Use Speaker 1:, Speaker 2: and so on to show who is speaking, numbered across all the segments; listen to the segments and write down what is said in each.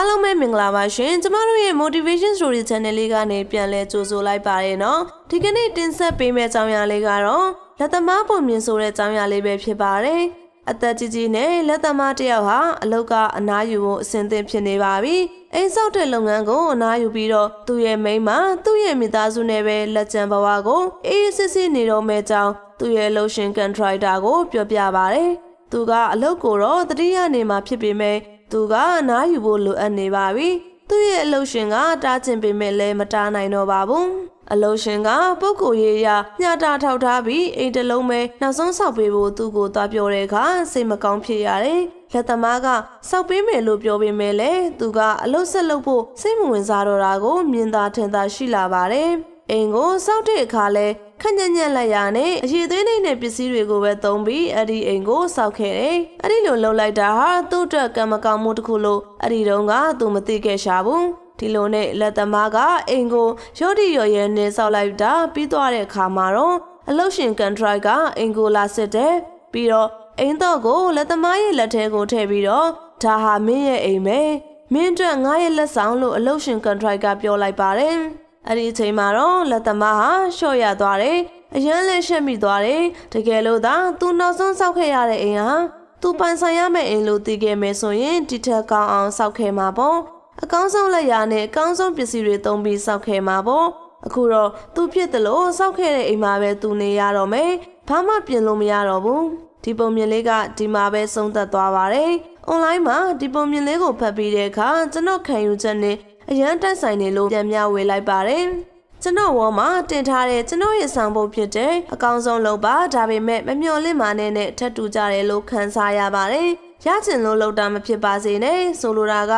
Speaker 1: အားလုံးပဲမင်္ဂလာပါရှင်ကျမတို့ရဲ့ motivation story channel လေးကနေပြန်လဲကြိုဆိုလိုက်ပါရနော်ဒီကနေ့တင်ဆက်ပေးမယ့်အကြောင်းအရာလေးကတော့လက်သမားပုံမြင်ဆိုတဲ့အကြောင်းအရာလေးပဲဖြစ်ပါတယ်အသက်ကြီးကြီးနဲ့လက်သမားတယောက်ဟာအလုပ်ကအနားယူဖို့အဆင်သင့်ဖြစ်နေပါပြီအိမ်ဆောက်တဲ့လုပ်ငန်းကိုအနားယူပြီးတော့သူ့ရဲ့မိန်းမသူ့ရဲ့မိသားစုနဲ့ပဲလက်ကျန်ဘဝကိုအေးအေးဆေးဆေးနေတော့မယ့်အကြောင်းသူ့ရဲ့လှုပ်ရှင်ကန်ထရိုက်တာကို ပြောပြပါတယ်သူကအလုပ်ကိုတော့တတိယနေမှာဖြစ်ပေမဲ့သူကနားယူဖို့လိုအပ်နေပါပြီ။သူ့ရဲ့အလှရှင်က တားချင်ပေမဲ့လည်းမတားနိုင်တော့ပါဘူး။အလှရှင်က ပုဂ္ဂိုလ်ရေးရာညှာတာထောက်ထားပြီးအိမ်တလုံးပဲနောက်ဆုံးဆောက်ပေးဖို့သူ့ကိုသွားပြောတဲ့အခါစိတ်မကောင်းဖြစ်ရတယ်။လက်သမားကဆောက်ပေးမယ်လို့ပြောပေမဲ့လည်းသူကအလှဆက်လုပ်ဖို့စိတ်မဝင်စားတော့တာကို မြင်သာထင်သာရှိလာပါတယ်။အိမ်ကိုစောက်တဲ့အခါလဲခက်ညံ့ညံ့လိုက်ရနဲ့အရေသွေးနှိမ့်တဲ့ပစ္စည်းတွေကိုပဲသုံးပြီးအဲ့ဒီအိမ်ကိုစောက်ခဲ့တယ်။အဲ့ဒီလိုလှုပ်လိုက်တာဟာသူ့အတွက်ကံမကောင်းမှုတစ်ခုလို့အဲ့ဒီတုန်းကသူမသိခဲ့ရှာဘူး။ဒီလိုနဲ့လက်သမားကအိမ်ကိုရော့တီရော်ရဲနဲ့စောက်လိုက်တာပြီးသွားတဲ့အခါမှာတော့အလုရှင်ကန်ထရိုက်ကအိမ်ကိုလာစစ်တယ်။ပြီးတော့အိမ်တော့ကိုလက်သမားရဲ့လက်ထဲကိုထည့်ပြီးတော့ဒါဟာမင်းရဲ့အိမ်ပဲ။မင်းအတွက်ငါရဲ့လက်ဆောင်လို့အလုရှင်ကန်ထရိုက်ကပြောလိုက်ပါတယ်။အဲ့ဒီအချိန်မှာတော့လက်သမားဟာလျှော့ရသွားတယ်အရန်လည်းရှက်မိသွားတယ်တကယ်လို့သာသူနောက်ဆုံးစောက်ခဲ့ရတဲ့အိမ်ဟာသူပန်ဆိုင်ရမယ့်အိမ်လို့သိခဲ့မယ်ဆိုရင်ဒီထက်ကောင်းအောင်စောက်ခဲ့မှာပေါ့အကောင်းဆုံးလက်ရာနဲ့အကောင်းဆုံးပစ္စည်းတွေသုံးပြီးစောက်ခဲ့မှာပေါ့အခုတော့သူဖြစ်တယ်လို့စောက်ခဲ့တဲ့အိမ်မှာပဲသူနေရတော့မယ်ဘာမှပြင်လို့မရတော့ဘူးဒီပုံမြင်လေးကဒီမှာပဲဆုံးသက်သွားပါတယ်။ online မှာဒီပုံမြင်လေးကိုဖတ်ပြီးတဲ့အခါကျွန်တော်ခံယူချက်နဲ့အရန်တက်ဆိုင်နေလို့ပြန်မြဝေလိုက်ပါတယ်ကျွန်တော်ဝေါ်မှာတင်ထားတဲ့ကျွန်တော်ရဲ့ဆောင်ပုတ်ဖြစ်တဲ့အကောင်းဆုံးလုပ်ပါဒါပေမဲ့မမျှော်လင့်ပါနဲ့နဲ့ထပ်တူကြတယ်လို့ခံစားရပါတယ်ရချင်လို့လောက်တာမဖြစ်ပါစေနဲ့ဆိုလိုတာက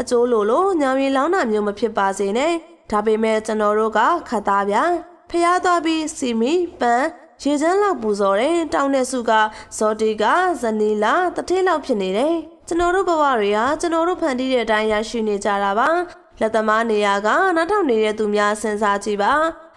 Speaker 1: အကျိုးလိုလို့ညောင်ရီလောင်းတာမျိုးမဖြစ်ပါစေနဲ့ဒါပေမဲ့ကျွန်တော်တို့ကခတ်သားဗျာဖျားသွားပြီးစီမီပန်ရေချမ်းလောက်ပူဇော်တယ်တောင်းတဲ့စုကဇော်တီကဇနီလာတထည့်လောက်ဖြစ်နေတယ်ကျွန်တော်တို့ဘဝတွေဟာကျွန်တော်တို့ဖန်တီးတဲ့အတိုင်းရရှိနေကြတာပါလက်သမားနေရာကနားထောင်နေတဲ့သူများစဉ်းစားကြည့်ပါ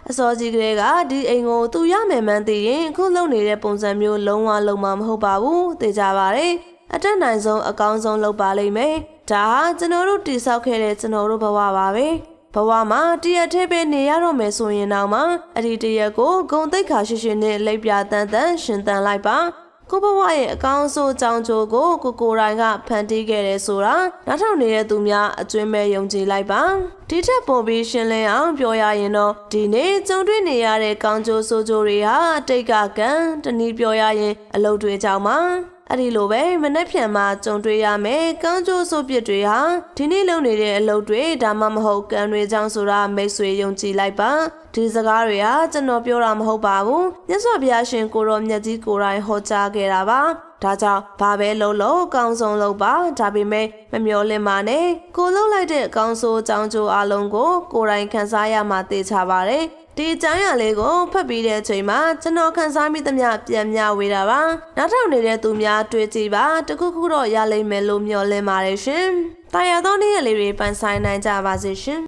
Speaker 1: အစောကြီးကလေးကဒီအိမ်ကိုသူရမယ်မှန်းသိရင်ခုလုံနေတဲ့ပုံစံမျိုးလုံးဝလုံးမမဟုတ်ပါဘူးသိကြပါရဲ့အတက်နိုင်ဆုံးအကောင်းဆုံးလုပ်ပါလိမ့်မယ်ဒါဟာကျွန်တော်တို့တိဆောက်ခဲ့တဲ့ကျွန်တော်တို့ဘဝပါပဲဘဝမှာတရက်ထဲပဲနေရတော့မယ်ဆိုရင်တော့မှအဒီတရက်ကိုဂုံတိတ်ခါရှိရှိနဲ့လိပ်ပြတန်တန်ရှင်တန်လိုက်ပါကိုဘဝရဲ့အကောင်းဆုံးကြောင်းကျိုးကိုကိုကိုရိုင်းကဖန်တီးခဲ့တယ်ဆိုတာနားထောင်နေတဲ့သူများအကျွမ်းမဲ့ယုံကြည်လိုက်ပါဒီထက်ပိုပြီးရှင်းလင်းအောင်ပြောရရင်တော့ဒီနေ့ကြုံတွေ့နေရတဲ့ကောင်းကျိုးဆိုးကျိုးတွေဟာတိတ်ကကံတနည်းပြောရရင်အလုပ်တွေကြောင့်ပါအဲ့ဒီလိုပဲမနှက်ဖြန်မှာကြုံတွေ့ရမယ်ကောင်းကျိုးဆိုးပြစ်တွေဟာဒီနေ့လုပ်နေတဲ့အလုပ်တွေဒါမှမဟုတ်ကံတွေကြောင့်ဆိုတာမိတ်ဆွေယုံကြည်လိုက်ပါဒီစကားတွေဟာကျွန်တော်ပြောတာမဟုတ်ပါဘူးမြတ်စွာဘုရားရှင်ကိုရောမြတ်ကြီးကိုယ်တိုင်ဟောကြားခဲ့တာပါဒါကြောင့်ဘာပဲလုံးလုံးကောင်းဆုံးလုပ်ပါဒါပေမဲ့မမျောလင့်ပါနဲ့ကိုလုံးလိုက်တဲ့အကောင်းဆုံးအကြောင်းကျိုးအလုံးကို ကိုယ်တိုင်ခံစားရမှာသိချပါတယ်ဒီအကြောင်းအရာလေးကိုဖတ်ပြီးတဲ့အချိန်မှာကျွန်တော်ခန်းစားမိသမျှပြန်မျှဝေတာပါနားထောင်နေတဲ့သူများတွေ့ကြည့်ပါတခုခုတော့ရလိမ့်မယ်လို့မျှော်လင့်ပါတယ်ရှင်တာယာသောနေ့ရက်လေးတွေပန်ဆိုင်နိုင်ကြပါစေရှင်